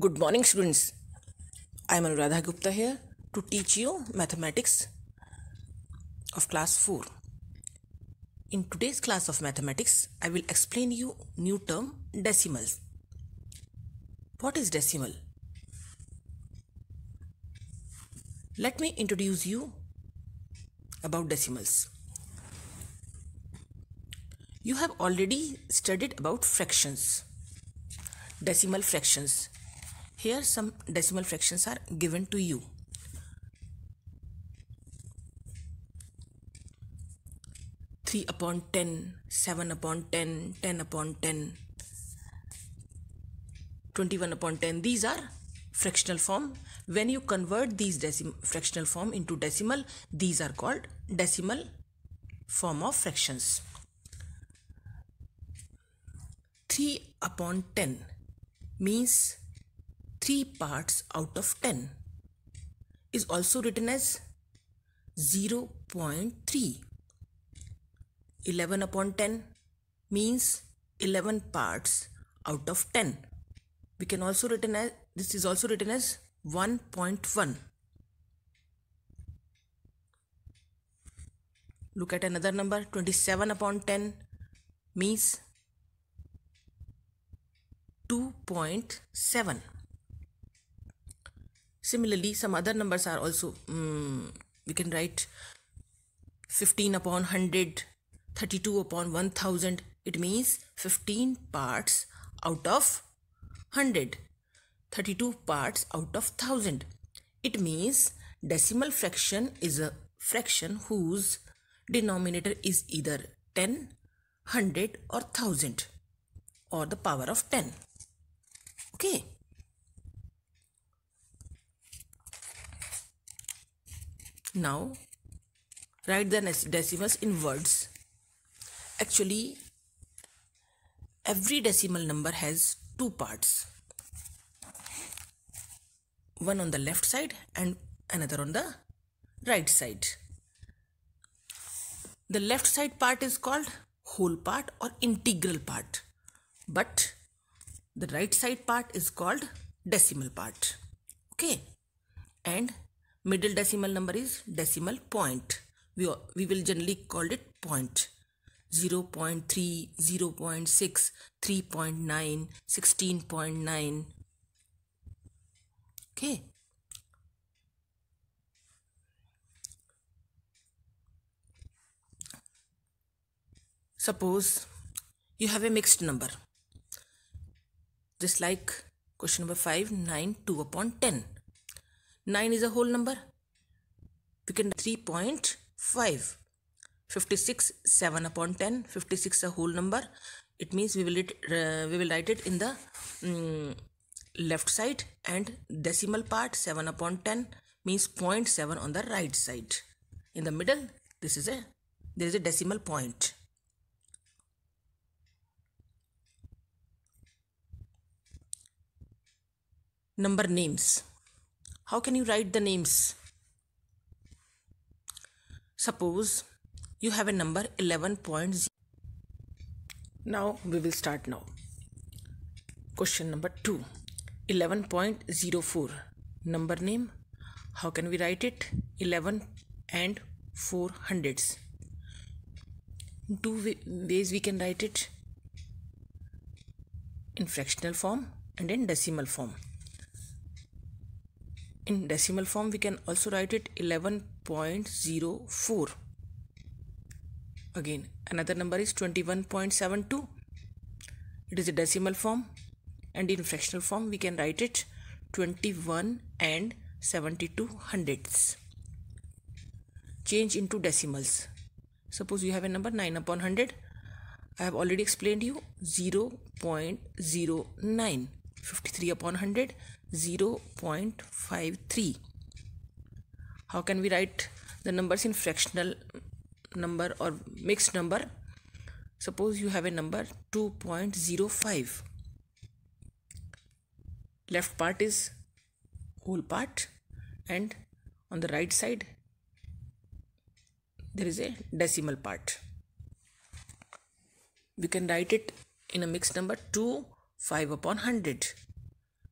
Good morning students. I am Anuradha Gupta here to teach you mathematics of class 4. In today's class of mathematics, I will explain you new term decimals. What is decimal? Let me introduce you about decimals. You have already studied about fractions, decimal fractions here some decimal fractions are given to you. Three upon 10, 7 upon 10, 10 upon 10, 21 upon 10. These are fractional form. When you convert these fractional form into decimal, these are called decimal form of fractions. 3 upon 10 means 3 parts out of 10 is also written as 0 0.3. 11 upon 10 means 11 parts out of 10. We can also written as this is also written as 1.1. Look at another number 27 upon 10 means 2.7. Similarly, some other numbers are also, um, we can write 15 upon 100, 32 upon 1000. It means 15 parts out of 100, 32 parts out of 1000. It means decimal fraction is a fraction whose denominator is either 10, 100 or 1000 or the power of 10. Okay. Now, write the decimals in words. Actually, every decimal number has two parts. One on the left side and another on the right side. The left side part is called whole part or integral part. But the right side part is called decimal part. Okay. And Middle decimal number is decimal point. We, we will generally call it point. 0 0.3, 0 0.6, 3.9, 16.9. Okay. Suppose you have a mixed number. Just like question number 5, 9, 2 upon 10. 9 is a whole number. We can 3.5. 56 7 upon 10 56 a whole number it means we will it, uh, we will write it in the um, left side and decimal part 7 upon 10 means 0.7 on the right side in the middle this is a there is a decimal point number names how can you write the names? Suppose you have a number 11.0. Now we will start now. Question number 2 11.04 number name how can we write it 11 and 4 hundreds two ways we can write it in fractional form and in decimal form in decimal form we can also write it 11.04 again another number is 21.72 it is a decimal form and in fractional form we can write it 21 and 72 hundredths change into decimals suppose you have a number 9 upon 100 I have already explained you 0 0.09 53 upon 100 0.53 how can we write the numbers in fractional number or mixed number suppose you have a number 2.05 left part is whole part and on the right side there is a decimal part we can write it in a mixed number 2 5 upon 100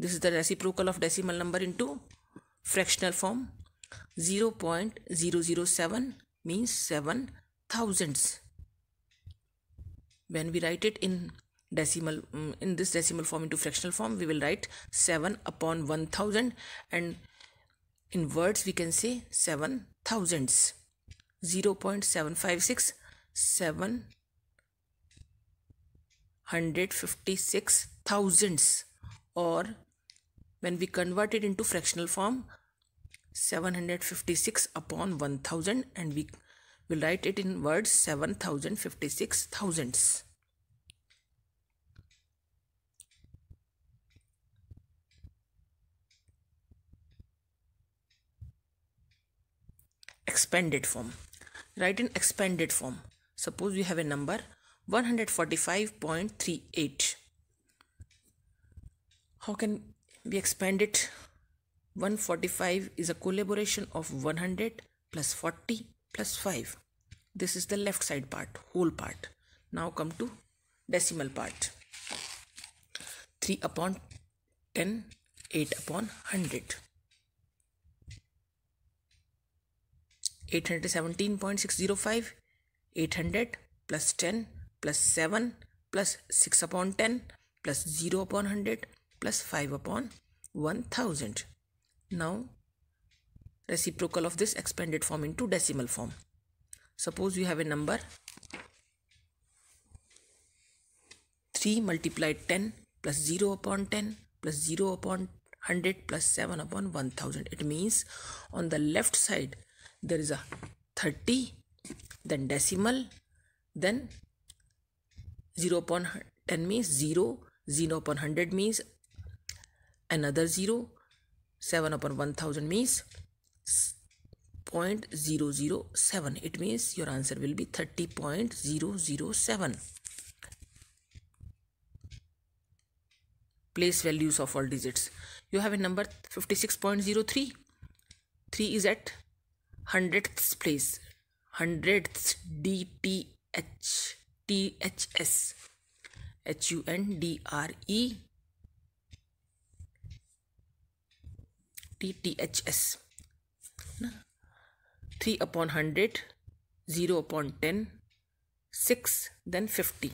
This is the reciprocal of decimal number into fractional form. 0.007 means 7 thousandths. When we write it in decimal mm, in this decimal form into fractional form we will write 7 upon 1000 and in words we can say 7 thousandths 0 0.756 156 thousandths or when we convert it into fractional form 756 upon 1000 and we will write it in words 7056 thousands expanded form write in expanded form suppose we have a number 145.38 how can we expand it 145 is a collaboration of 100 plus 40 plus 5 this is the left side part whole part now come to decimal part 3 upon 10 8 upon 100 817.605 800 plus 10 plus 7 plus 6 upon 10 plus 0 upon 100 plus 5 upon 1000. Now reciprocal of this expanded form into decimal form. Suppose you have a number 3 multiplied 10 plus 0 upon 10 plus 0 upon 100 plus 7 upon 1000. It means on the left side there is a 30 then decimal then 0 upon 10 means 0 0 upon 100 means another 0 7 upon 1000 means 0.007 it means your answer will be 30.007 place values of all digits you have a number 56.03 3 is at hundredths place hundredths D P H T H S H U N D R E TTHS. 3 upon 100, 0 upon 10, 6, then 50.